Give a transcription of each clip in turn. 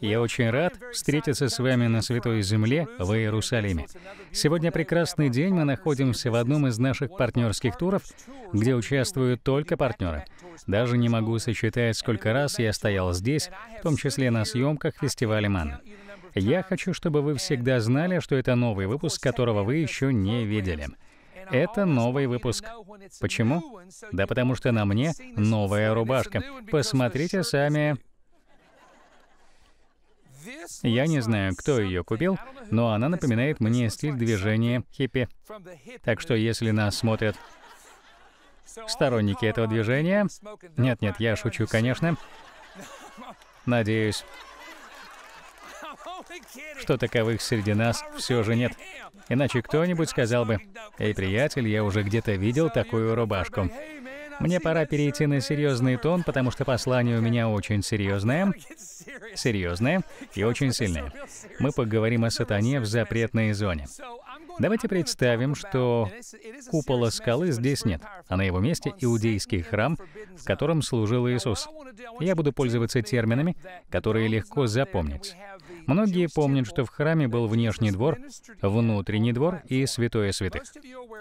Я очень рад встретиться с вами на Святой Земле в Иерусалиме. Сегодня прекрасный день, мы находимся в одном из наших партнерских туров, где участвуют только партнеры. Даже не могу сосчитать, сколько раз я стоял здесь, в том числе на съемках фестиваля «Ман». Я хочу, чтобы вы всегда знали, что это новый выпуск, которого вы еще не видели. Это новый выпуск. Почему? Да потому что на мне новая рубашка. Посмотрите сами. Я не знаю, кто ее купил, но она напоминает мне стиль движения хиппи. Так что если нас смотрят сторонники этого движения... Нет-нет, я шучу, конечно. Надеюсь, что таковых среди нас все же нет. Иначе кто-нибудь сказал бы, «Эй, приятель, я уже где-то видел такую рубашку». Мне пора перейти на серьезный тон, потому что послание у меня очень серьезное, серьезное и очень сильное. Мы поговорим о сатане в запретной зоне. Давайте представим, что купола скалы здесь нет, а на его месте иудейский храм, в котором служил Иисус. Я буду пользоваться терминами, которые легко запомнить. Многие помнят, что в храме был внешний двор, внутренний двор и святое святых.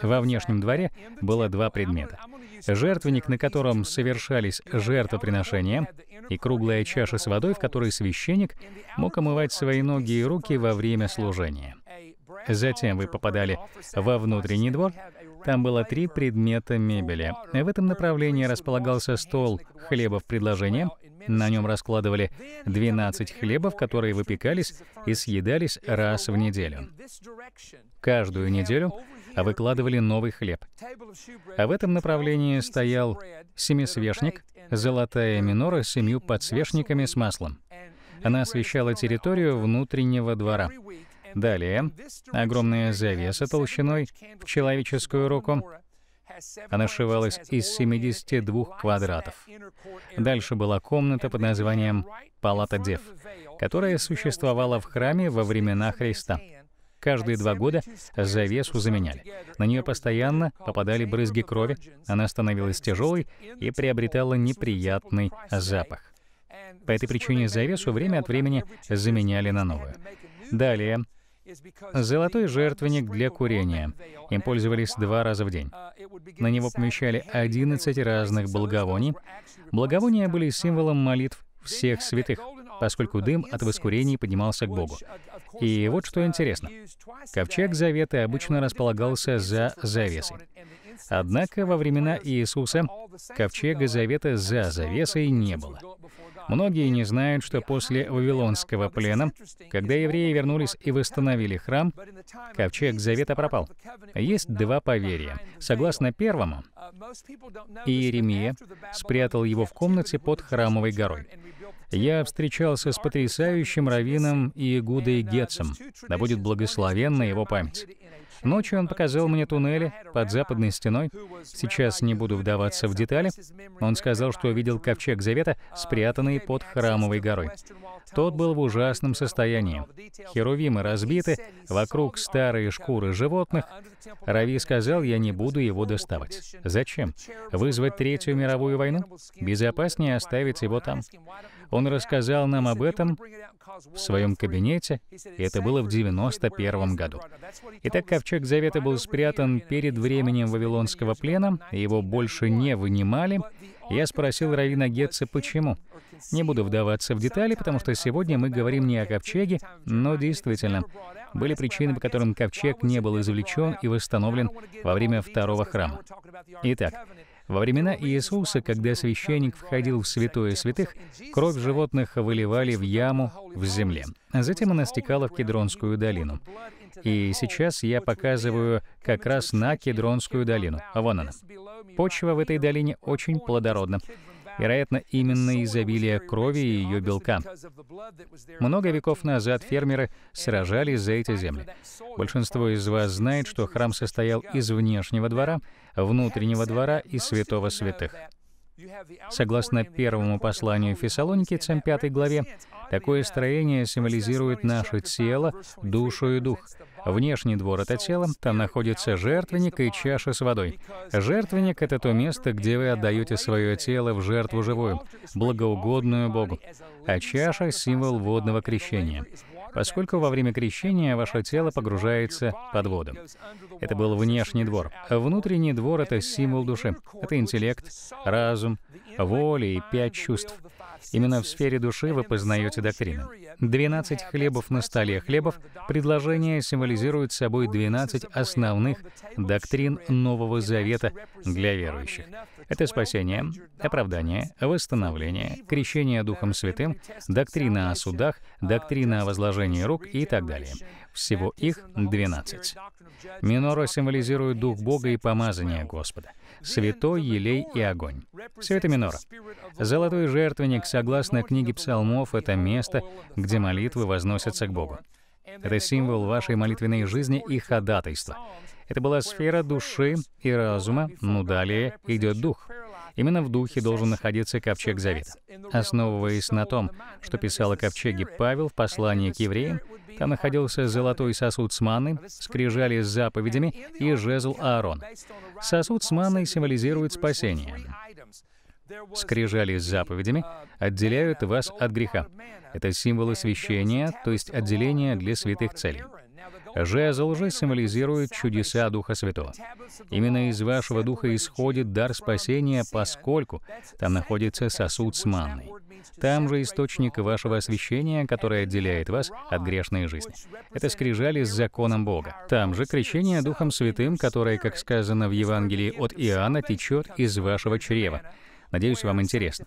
Во внешнем дворе было два предмета. Жертвенник, на котором совершались жертвоприношения, и круглая чаша с водой, в которой священник мог омывать свои ноги и руки во время служения. Затем вы попадали во внутренний двор, там было три предмета мебели. В этом направлении располагался стол хлебов предложения, на нем раскладывали 12 хлебов, которые выпекались и съедались раз в неделю. Каждую неделю выкладывали новый хлеб. А в этом направлении стоял семисвешник, золотая минора с семью подсвечниками с маслом. Она освещала территорию внутреннего двора. Далее, огромная завеса толщиной в человеческую руку, она сшивалась из 72 квадратов. Дальше была комната под названием «Палата Дев», которая существовала в храме во времена Христа. Каждые два года завесу заменяли. На нее постоянно попадали брызги крови, она становилась тяжелой и приобретала неприятный запах. По этой причине завесу время от времени заменяли на новую. Далее Золотой жертвенник для курения. Им пользовались два раза в день. На него помещали 11 разных благовоний. Благовония были символом молитв всех святых, поскольку дым от воскурений поднимался к Богу. И вот что интересно. Ковчег Завета обычно располагался за завесой. Однако во времена Иисуса ковчега Завета за завесой не было. Многие не знают, что после Вавилонского плена, когда евреи вернулись и восстановили храм, ковчег Завета пропал. Есть два поверья. Согласно первому, и Иеремия спрятал его в комнате под Храмовой горой. Я встречался с потрясающим раввином Иегудой Гетцем, да будет благословенна его память. Ночью он показал мне туннели под западной стеной. Сейчас не буду вдаваться в детали. Он сказал, что видел ковчег Завета, спрятанный под Храмовой горой. Тот был в ужасном состоянии. Херувимы разбиты, вокруг старые шкуры uh, животных. Рави сказал, я не буду его доставать. Зачем? Вызвать Третью мировую войну? Безопаснее оставить его там. Он рассказал нам об этом в своем кабинете, и это было в 91 году. Итак, ковчег Завета был спрятан перед временем Вавилонского плена, его больше не вынимали. Я спросил Равина Гетца, почему. Не буду вдаваться в детали, потому что сегодня мы говорим не о ковчеге, но действительно, были причины, по которым ковчег не был извлечен и восстановлен во время второго храма. Итак, во времена Иисуса, когда священник входил в святое святых, кровь животных выливали в яму в земле. а Затем она стекала в Кедронскую долину. И сейчас я показываю как раз на Кедронскую долину. А вон она. Почва в этой долине очень плодородна. Вероятно, именно изобилие крови и ее белка. Много веков назад фермеры сражались за эти земли. Большинство из вас знает, что храм состоял из внешнего двора, внутреннего двора и святого святых. Согласно первому посланию Фессалоникийцам 5 главе, такое строение символизирует наше тело, душу и дух. Внешний двор — это тело, там находится жертвенник и чаша с водой. Жертвенник — это то место, где вы отдаете свое тело в жертву живую, благоугодную Богу. А чаша — символ водного крещения поскольку во время крещения ваше тело погружается под воду. Это был внешний двор. Внутренний двор — это символ души. Это интеллект, разум, воля и пять чувств. Именно в сфере души вы познаете доктрину. 12 хлебов на столе хлебов предложение символизирует собой 12 основных доктрин Нового Завета для верующих. Это спасение, оправдание, восстановление, крещение Духом Святым, доктрина о судах, доктрина о возложении рук и так далее. Всего их 12. Минора символизирует Дух Бога и помазание Господа святой елей и огонь. Все это минор. Золотой жертвенник, согласно книге псалмов, это место, где молитвы возносятся к Богу. Это символ вашей молитвенной жизни и ходатайства. Это была сфера души и разума, но ну далее идет дух. Именно в духе должен находиться ковчег Завета. Основываясь на том, что писал о ковчеге Павел в послании к евреям, там находился золотой сосуд с манной, скрижали с заповедями и жезл Аарон. Сосуд с манной символизирует спасение. Скрижали с заповедями отделяют вас от греха. Это символы священия, то есть отделения для святых целей. Жезл же символизирует чудеса Духа Святого. Именно из вашего Духа исходит дар спасения, поскольку там находится сосуд с манной. Там же источник вашего освящения, который отделяет вас от грешной жизни. Это скрижали с законом Бога. Там же крещение Духом Святым, которое, как сказано в Евангелии от Иоанна, течет из вашего чрева. Надеюсь, вам интересно.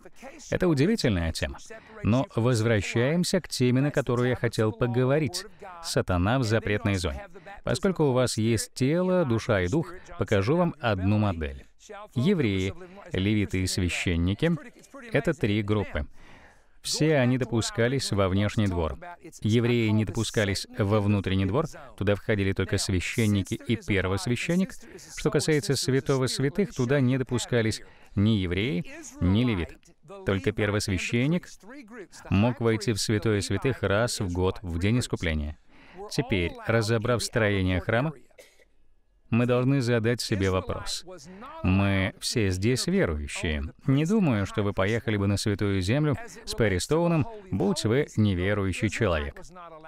Это удивительная тема. Но возвращаемся к теме, на которую я хотел поговорить. Сатана в запретной зоне. Поскольку у вас есть тело, душа и дух, покажу вам одну модель. Евреи, левиты и священники — это три группы. Все они допускались во внешний двор. Евреи не допускались во внутренний двор, туда входили только священники и первосвященник. Что касается святого святых, туда не допускались ни еврей, ни левит. Только первосвященник мог войти в святое святых раз в год, в день искупления. Теперь, разобрав строение храма, мы должны задать себе вопрос. Мы все здесь верующие. Не думаю, что вы поехали бы на Святую Землю с Перри Стоуном, будь вы неверующий человек.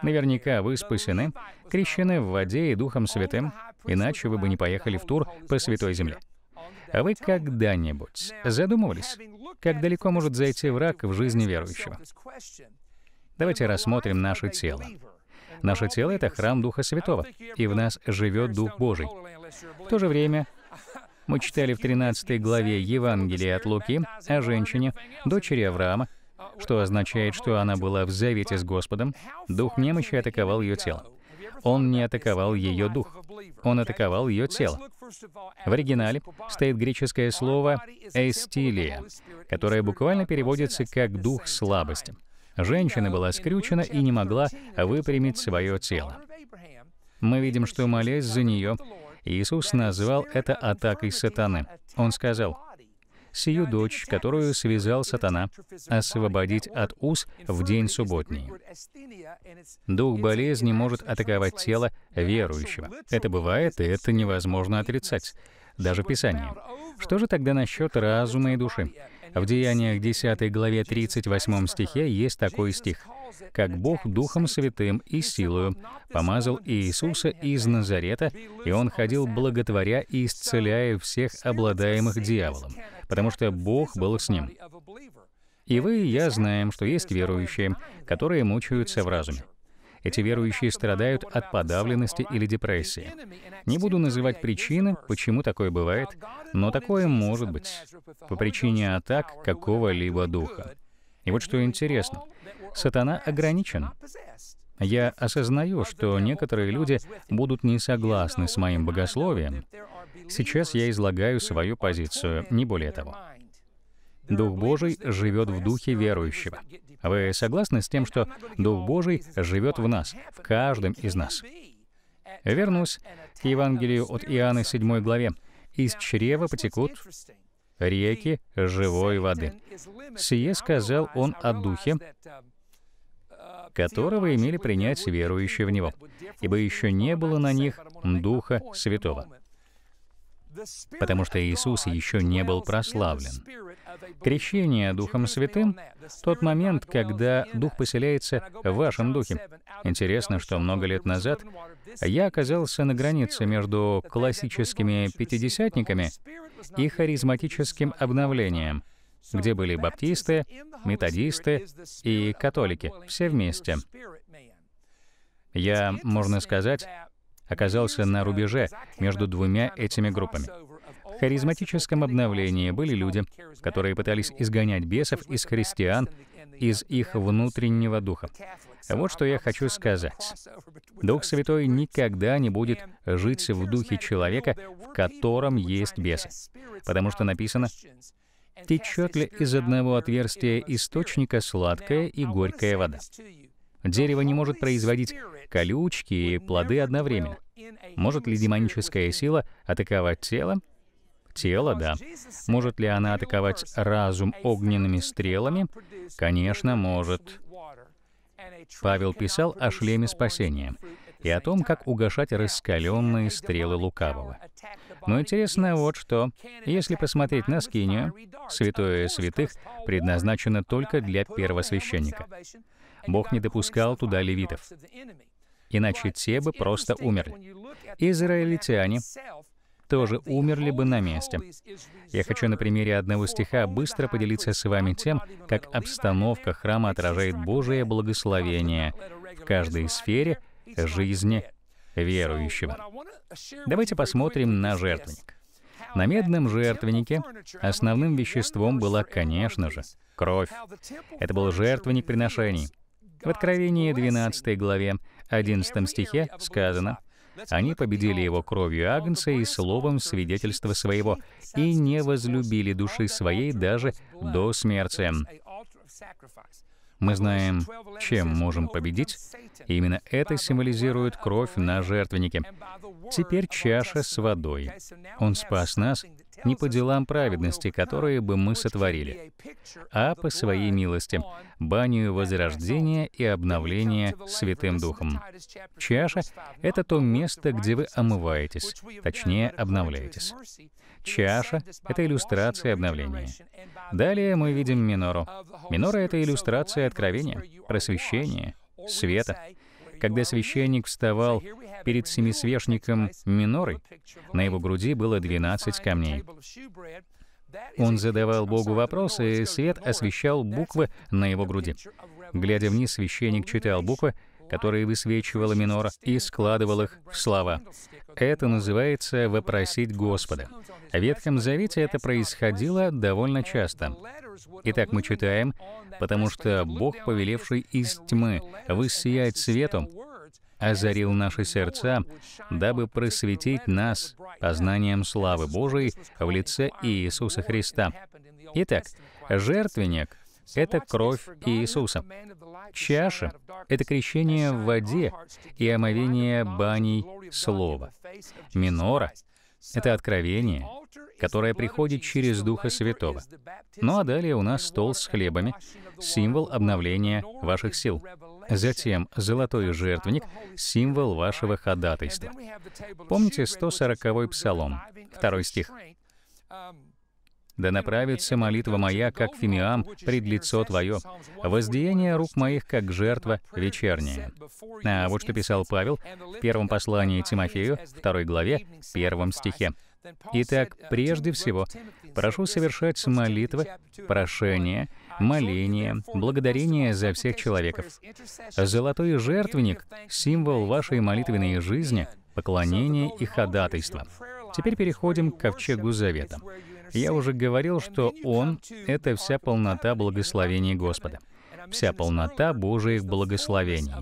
Наверняка вы спасены, крещены в воде и Духом Святым, иначе вы бы не поехали в тур по Святой Земле. А вы когда-нибудь задумывались, как далеко может зайти враг в жизни верующего? Давайте рассмотрим наше тело. Наше тело — это храм Духа Святого, и в нас живет Дух Божий. В то же время мы читали в 13 главе Евангелия от Луки о женщине, дочери Авраама, что означает, что она была в завете с Господом, дух немощи атаковал ее тело. Он не атаковал ее дух, он атаковал ее тело. В оригинале стоит греческое слово «эстилия», которое буквально переводится как «дух слабости». Женщина была скрючена и не могла выпрямить свое тело. Мы видим, что, молясь за нее, Иисус назвал это атакой сатаны. Он сказал, сию дочь, которую связал сатана, освободить от уз в день субботний. Дух болезни может атаковать тело верующего. Это бывает, и это невозможно отрицать, даже Писание. Что же тогда насчет разума и души? В Деяниях 10 главе 38 стихе есть такой стих. «Как Бог Духом Святым и силою помазал Иисуса из Назарета, и Он ходил благотворя и исцеляя всех обладаемых дьяволом, потому что Бог был с ним». И вы, и я знаем, что есть верующие, которые мучаются в разуме. Эти верующие страдают от подавленности или депрессии. Не буду называть причины, почему такое бывает, но такое может быть по причине атак какого-либо духа. И вот что интересно, сатана ограничен. Я осознаю, что некоторые люди будут не согласны с моим богословием. Сейчас я излагаю свою позицию, не более того. Дух Божий живет в духе верующего. Вы согласны с тем, что Дух Божий живет в нас, в каждом из нас? Вернусь к Евангелию от Иоанна 7 главе. «Из чрева потекут реки живой воды». Сие сказал он о Духе, которого имели принять верующие в Него, ибо еще не было на них Духа Святого потому что Иисус еще не был прославлен. Крещение Духом Святым — тот момент, когда Дух поселяется в вашем Духе. Интересно, что много лет назад я оказался на границе между классическими пятидесятниками и харизматическим обновлением, где были баптисты, методисты и католики, все вместе. Я, можно сказать, оказался на рубеже между двумя этими группами. В харизматическом обновлении были люди, которые пытались изгонять бесов из христиан, из их внутреннего духа. Вот что я хочу сказать. Дух Святой никогда не будет жить в духе человека, в котором есть бесы. Потому что написано, «Течет ли из одного отверстия источника сладкая и горькая вода?» Дерево не может производить колючки и плоды одновременно. Может ли демоническая сила атаковать тело? Тело, да. Может ли она атаковать разум огненными стрелами? Конечно, может. Павел писал о шлеме спасения и о том, как угошать раскаленные стрелы лукавого. Но интересно вот что. Если посмотреть на скинию, святое святых предназначено только для первосвященника. Бог не допускал туда левитов иначе те бы просто умерли. Израильтяне тоже умерли бы на месте. Я хочу на примере одного стиха быстро поделиться с вами тем, как обстановка храма отражает Божие благословение в каждой сфере жизни верующего. Давайте посмотрим на жертвенник. На медном жертвеннике основным веществом была, конечно же, кровь. Это был жертвенник приношений. В Откровении 12 главе 11 стихе сказано, «Они победили его кровью Агнца и словом свидетельства своего, и не возлюбили души своей даже до смерти». Мы знаем, чем можем победить, и именно это символизирует кровь на жертвеннике. Теперь чаша с водой. Он спас нас не по делам праведности, которые бы мы сотворили, а по Своей милости, банию возрождения и обновления Святым Духом. Чаша — это то место, где вы омываетесь, точнее, обновляетесь. Чаша — это иллюстрация обновления. Далее мы видим минору. Минора — это иллюстрация откровения, просвещения, света, когда священник вставал перед семисвешником Минорой, на его груди было 12 камней. Он задавал Богу вопросы, и свет освещал буквы на его груди. Глядя вниз, священник читал буквы, которые высвечивала минор и складывал их в слова. Это называется «вопросить Господа». В Ветхом Завете это происходило довольно часто. Итак, мы читаем, «Потому что Бог, повелевший из тьмы высиять светом, озарил наши сердца, дабы просветить нас познанием славы Божией в лице Иисуса Христа». Итак, жертвенник — это кровь Иисуса. Чаша — это крещение в воде и омовение баней Слова. Минора — это откровение, которое приходит через Духа Святого. Ну а далее у нас стол с хлебами, символ обновления ваших сил. Затем золотой жертвенник — символ вашего ходатайства. Помните 140-й псалом, второй стих. Да направится молитва моя, как фимиам, пред лицо Твое, возdeяние рук моих, как жертва вечерняя». А вот что писал Павел в первом послании Тимофею, второй главе, первом стихе. Итак, прежде всего, прошу совершать молитвы, прошения, моления, благодарение за всех человеков. Золотой жертвенник — символ вашей молитвенной жизни, поклонения и ходатайства. Теперь переходим к ковчегу Завета. Я уже говорил, что Он — это вся полнота благословений Господа вся полнота Божьих благословений.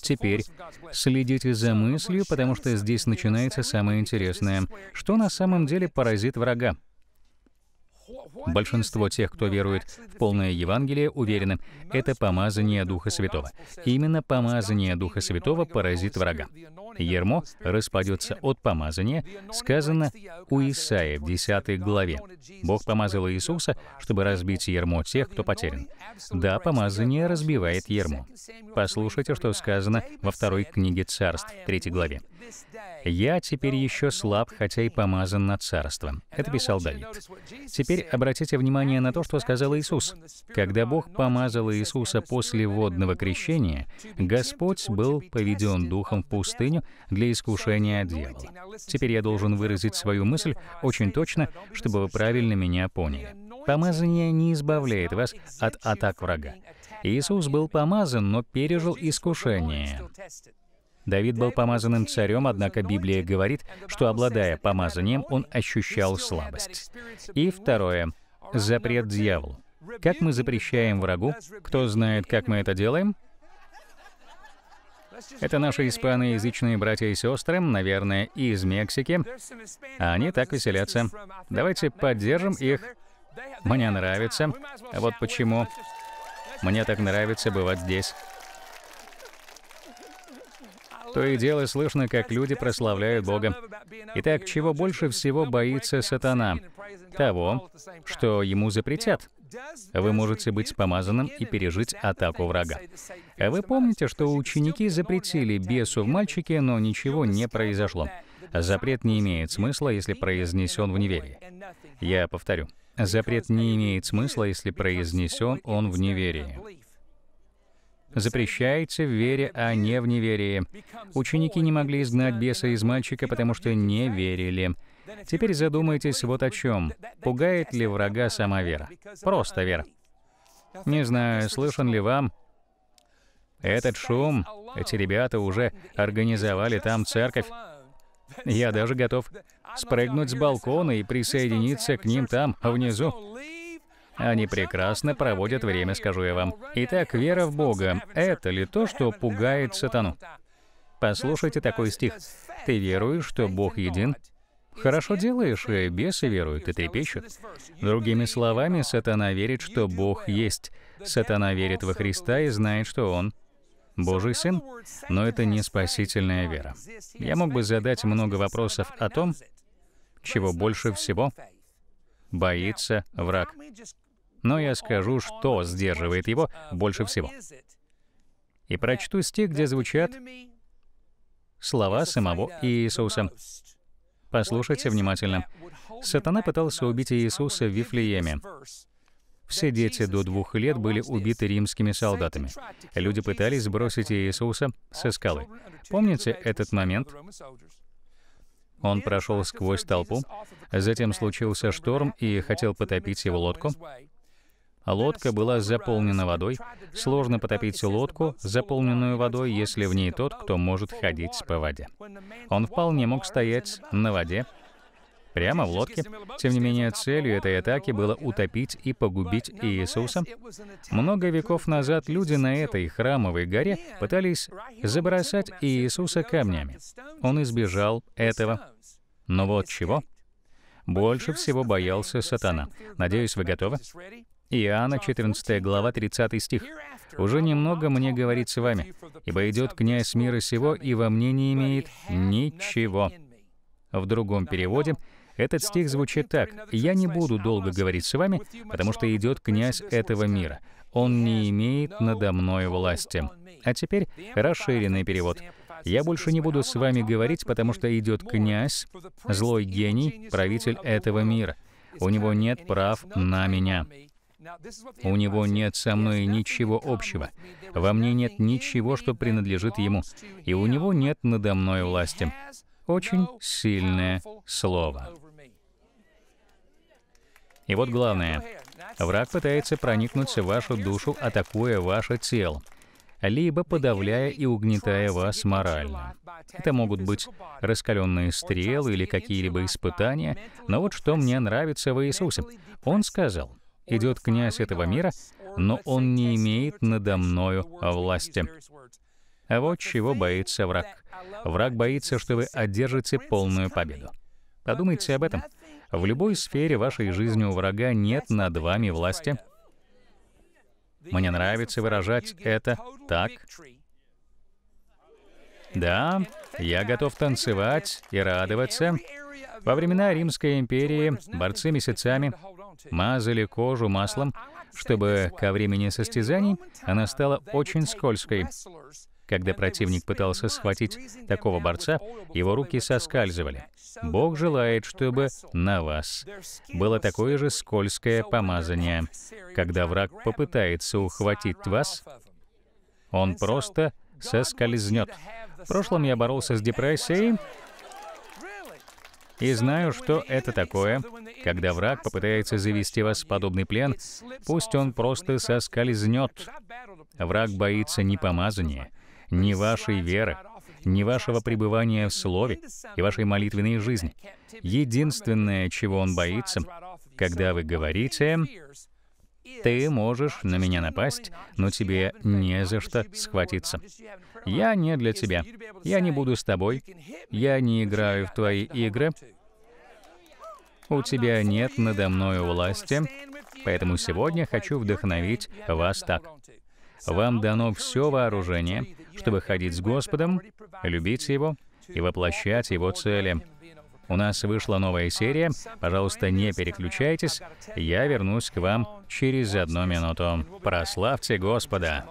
Теперь следите за мыслью, потому что здесь начинается самое интересное. Что на самом деле поразит врага? Большинство тех, кто верует в полное Евангелие, уверены, это помазание Духа Святого. Именно помазание Духа Святого поразит врага. Ермо распадется от помазания, сказано у Исаия в 10 главе. Бог помазал Иисуса, чтобы разбить ермо тех, кто потерян. Да, помазание разбивает ермо. Послушайте, что сказано во второй книге царств, 3 главе. «Я теперь еще слаб, хотя и помазан на царство». Это писал Давид. Теперь обратите внимание на то, что сказал Иисус. Когда Бог помазал Иисуса после водного крещения, Господь был поведен Духом в пустыню для искушения дьявола. Теперь я должен выразить свою мысль очень точно, чтобы вы правильно меня поняли. Помазание не избавляет вас от атак врага. Иисус был помазан, но пережил искушение. Давид был помазанным царем, однако Библия говорит, что, обладая помазанием, он ощущал слабость. И второе. Запрет дьяволу. Как мы запрещаем врагу? Кто знает, как мы это делаем? Это наши испаноязычные братья и сестры, наверное, из Мексики. А они так веселятся. Давайте поддержим их. Мне нравится. А вот почему. Мне так нравится бывать здесь. То и дело слышно, как люди прославляют Бога. Итак, чего больше всего боится сатана? Того, что ему запретят. Вы можете быть помазанным и пережить атаку врага. Вы помните, что ученики запретили бесу в мальчике, но ничего не произошло. Запрет не имеет смысла, если произнесен в неверии. Я повторю. Запрет не имеет смысла, если произнесен он в неверии. Запрещается в вере, а не в неверии. Ученики не могли изгнать беса из мальчика, потому что не верили. Теперь задумайтесь вот о чем. Пугает ли врага сама вера? Просто вера. Не знаю, слышен ли вам этот шум. Эти ребята уже организовали там церковь. Я даже готов спрыгнуть с балкона и присоединиться к ним там, внизу. Они прекрасно проводят время, скажу я вам. Итак, вера в Бога — это ли то, что пугает сатану? Послушайте такой стих. «Ты веруешь, что Бог един? Хорошо делаешь, и бесы веруют и трепещут. Другими словами, сатана верит, что Бог есть. Сатана верит во Христа и знает, что Он Божий Сын, но это не спасительная вера. Я мог бы задать много вопросов о том, чего больше всего боится враг. Но я скажу, что сдерживает его больше всего. И прочту стих, где звучат слова самого Иисуса. Послушайте внимательно. Сатана пытался убить Иисуса в Вифлееме. Все дети до двух лет были убиты римскими солдатами. Люди пытались сбросить Иисуса со скалы. Помните этот момент? Он прошел сквозь толпу, затем случился шторм и хотел потопить его лодку. А лодка была заполнена водой. Сложно потопить лодку, заполненную водой, если в ней тот, кто может ходить по воде. Он вполне мог стоять на воде, прямо в лодке. Тем не менее, целью этой атаки было утопить и погубить Иисуса. Много веков назад люди на этой храмовой горе пытались забросать Иисуса камнями. Он избежал этого. Но вот чего больше всего боялся сатана. Надеюсь, вы готовы? Иоанна, 14 глава, 30 стих. «Уже немного мне говорит с вами, ибо идет князь мира сего, и во мне не имеет ничего». В другом переводе этот стих звучит так. «Я не буду долго говорить с вами, потому что идет князь этого мира. Он не имеет надо мной власти». А теперь расширенный перевод. «Я больше не буду с вами говорить, потому что идет князь, злой гений, правитель этого мира. У него нет прав на меня». У него нет со мной ничего общего. Во мне нет ничего, что принадлежит ему. И у него нет надо мной власти. Очень сильное слово. И вот главное. Враг пытается проникнуть в вашу душу, атакуя ваше тело либо подавляя и угнетая вас морально. Это могут быть раскаленные стрелы или какие-либо испытания, но вот что мне нравится в Иисусе. Он сказал, идет князь этого мира, но он не имеет надо мною власти». А вот чего боится враг. Враг боится, что вы одержите полную победу. Подумайте об этом. В любой сфере вашей жизни у врага нет над вами власти. Мне нравится выражать это так. Да, я готов танцевать и радоваться. Во времена Римской империи борцы месяцами мазали кожу маслом, чтобы ко времени состязаний она стала очень скользкой. Когда противник пытался схватить такого борца, его руки соскальзывали. Бог желает, чтобы на вас было такое же скользкое помазание. Когда враг попытается ухватить вас, он просто соскользнет. В прошлом я боролся с депрессией, и знаю, что это такое, когда враг попытается завести вас в подобный плен, пусть он просто соскользнет. Враг боится не помазания, не вашей веры, не вашего пребывания в Слове и вашей молитвенной жизни. Единственное, чего он боится, когда вы говорите ты можешь на меня напасть, но тебе не за что схватиться. Я не для тебя. Я не буду с тобой. Я не играю в твои игры. У тебя нет надо мною власти, поэтому сегодня хочу вдохновить вас так. Вам дано все вооружение, чтобы ходить с Господом, любить Его и воплощать Его цели — у нас вышла новая серия. Пожалуйста, не переключайтесь. Я вернусь к вам через одну минуту. Прославьте Господа!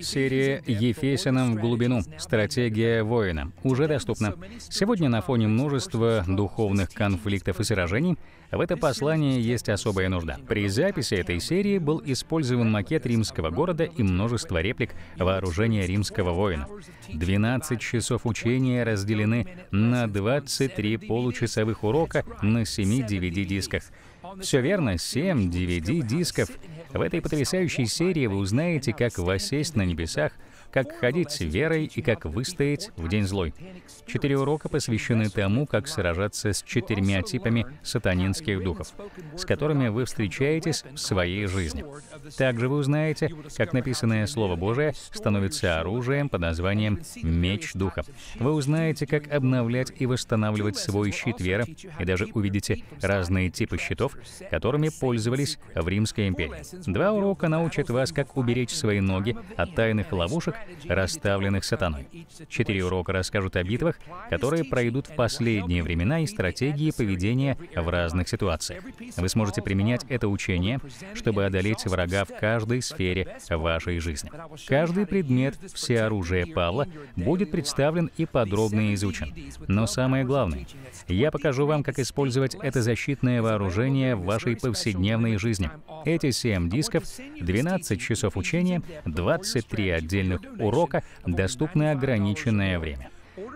Серия «Ефесиным в глубину. Стратегия воина» уже доступна. Сегодня на фоне множества духовных конфликтов и сражений в это послание есть особая нужда. При записи этой серии был использован макет римского города и множество реплик вооружения римского воина. 12 часов учения разделены на 23 получасовых урока на 7 DVD-дисках — все верно, 7 DVD-дисков. В этой потрясающей серии вы узнаете, как воссесть на небесах — как ходить верой и как выстоять в день злой. Четыре урока посвящены тому, как сражаться с четырьмя типами сатанинских духов, с которыми вы встречаетесь в своей жизни. Также вы узнаете, как написанное Слово Божие становится оружием под названием «меч духа». Вы узнаете, как обновлять и восстанавливать свой щит веры, и даже увидите разные типы щитов, которыми пользовались в Римской империи. Два урока научат вас, как уберечь свои ноги от тайных ловушек расставленных сатаной. Четыре урока расскажут о битвах, которые пройдут в последние времена и стратегии поведения в разных ситуациях. Вы сможете применять это учение, чтобы одолеть врага в каждой сфере вашей жизни. Каждый предмет все оружие Павла будет представлен и подробно изучен. Но самое главное, я покажу вам, как использовать это защитное вооружение в вашей повседневной жизни. Эти семь дисков, 12 часов учения, 23 отдельных урока доступно ограниченное время.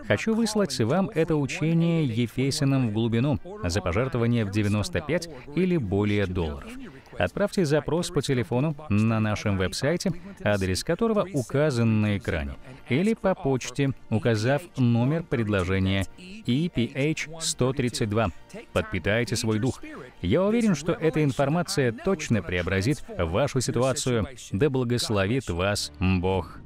Хочу выслать вам это учение Ефесиным в глубину за пожертвование в 95 или более долларов. Отправьте запрос по телефону на нашем веб-сайте, адрес которого указан на экране, или по почте, указав номер предложения EPH132. Подпитайте свой дух. Я уверен, что эта информация точно преобразит вашу ситуацию. Да благословит вас Бог.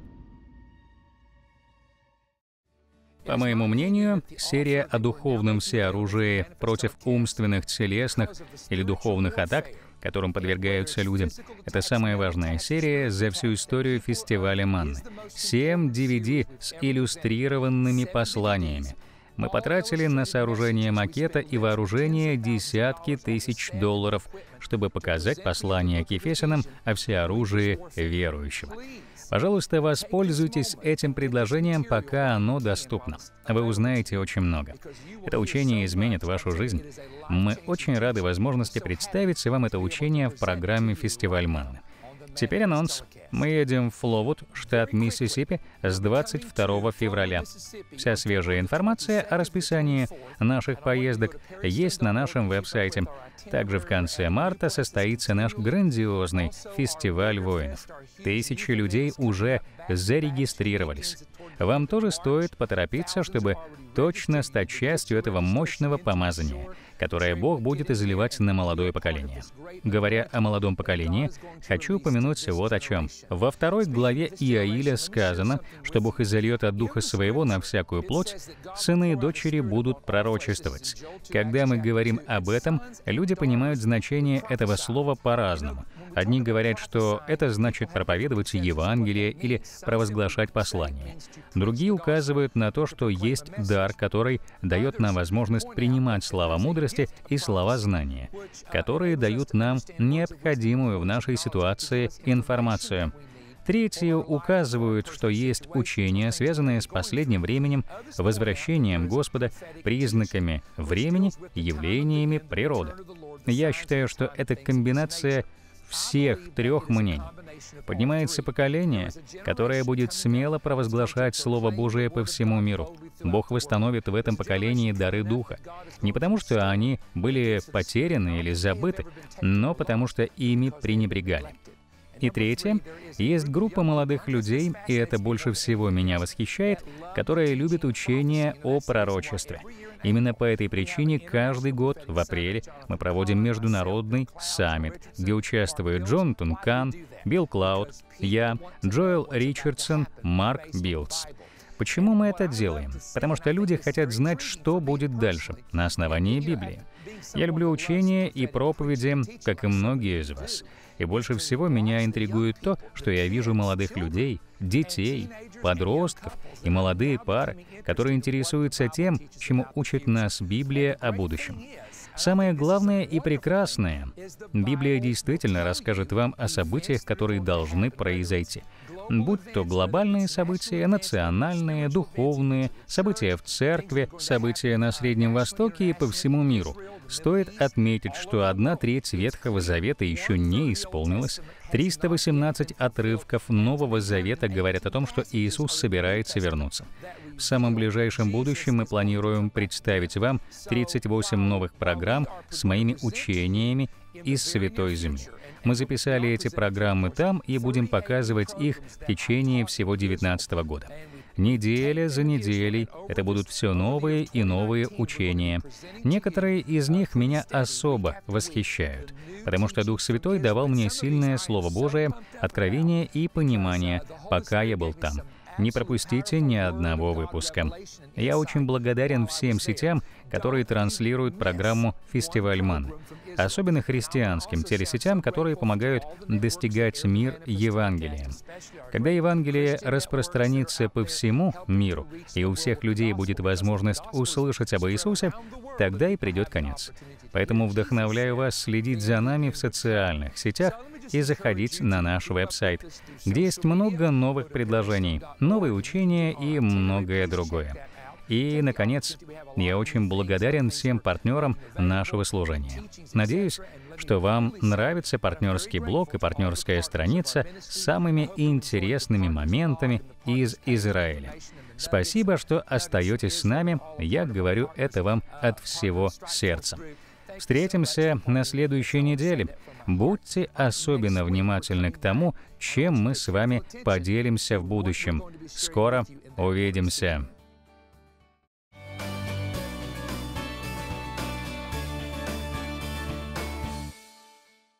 По моему мнению, серия о духовном всеоружии против умственных, телесных или духовных атак, которым подвергаются люди, это самая важная серия за всю историю фестиваля Манны. Семь DVD с иллюстрированными посланиями. Мы потратили на сооружение макета и вооружение десятки тысяч долларов, чтобы показать послание к Ефесянам о всеоружии верующего. Пожалуйста, воспользуйтесь этим предложением, пока оно доступно. Вы узнаете очень много. Это учение изменит вашу жизнь. Мы очень рады возможности представить вам это учение в программе «Фестиваль Манны». Теперь анонс. Мы едем в Фловуд, штат Миссисипи, с 22 февраля. Вся свежая информация о расписании наших поездок есть на нашем веб-сайте. Также в конце марта состоится наш грандиозный фестиваль воинов. Тысячи людей уже зарегистрировались. Вам тоже стоит поторопиться, чтобы точно стать частью этого мощного помазания — которое Бог будет изливать на молодое поколение. Говоря о молодом поколении, хочу упомянуть вот о чем. Во второй главе Иаиля сказано, что Бог изольет от Духа Своего на всякую плоть, сыны и дочери будут пророчествовать. Когда мы говорим об этом, люди понимают значение этого слова по-разному. Одни говорят, что это значит проповедовать Евангелие или провозглашать послание. Другие указывают на то, что есть дар, который дает нам возможность принимать слова мудрости мудрости и слова знания, которые дают нам необходимую в нашей ситуации информацию. Третьи указывают, что есть учения, связанные с последним временем, возвращением Господа, признаками времени, явлениями природы. Я считаю, что эта комбинация всех трех мнений. Поднимается поколение, которое будет смело провозглашать Слово Божие по всему миру. Бог восстановит в этом поколении дары Духа. Не потому, что они были потеряны или забыты, но потому, что ими пренебрегали. И третье, есть группа молодых людей, и это больше всего меня восхищает, которые любят учение о пророчестве. Именно по этой причине каждый год в апреле мы проводим международный саммит, где участвуют Джон Тункан, Билл Клауд, я, Джоэл Ричардсон, Марк Билдс. Почему мы это делаем? Потому что люди хотят знать, что будет дальше на основании Библии. Я люблю учения и проповеди, как и многие из вас. И больше всего меня интригует то, что я вижу молодых людей, детей, подростков и молодые пары, которые интересуются тем, чему учит нас Библия о будущем. Самое главное и прекрасное — Библия действительно расскажет вам о событиях, которые должны произойти — будь то глобальные события, национальные, духовные, события в церкви, события на Среднем Востоке и по всему миру. Стоит отметить, что одна треть Ветхого Завета еще не исполнилась. 318 отрывков Нового Завета говорят о том, что Иисус собирается вернуться. В самом ближайшем будущем мы планируем представить вам 38 новых программ с моими учениями из Святой Земли. Мы записали эти программы там и будем показывать их в течение всего 2019 года. Неделя за неделей это будут все новые и новые учения. Некоторые из них меня особо восхищают, потому что Дух Святой давал мне сильное Слово Божие, откровение и понимание, пока я был там. Не пропустите ни одного выпуска. Я очень благодарен всем сетям которые транслируют программу «Фестиваль Ман», особенно христианским телесетям, которые помогают достигать мир Евангелием. Когда Евангелие распространится по всему миру, и у всех людей будет возможность услышать об Иисусе, тогда и придет конец. Поэтому вдохновляю вас следить за нами в социальных сетях и заходить на наш веб-сайт, где есть много новых предложений, новые учения и многое другое. И, наконец, я очень благодарен всем партнерам нашего служения. Надеюсь, что вам нравится партнерский блог и партнерская страница с самыми интересными моментами из Израиля. Спасибо, что остаетесь с нами. Я говорю это вам от всего сердца. Встретимся на следующей неделе. Будьте особенно внимательны к тому, чем мы с вами поделимся в будущем. Скоро увидимся.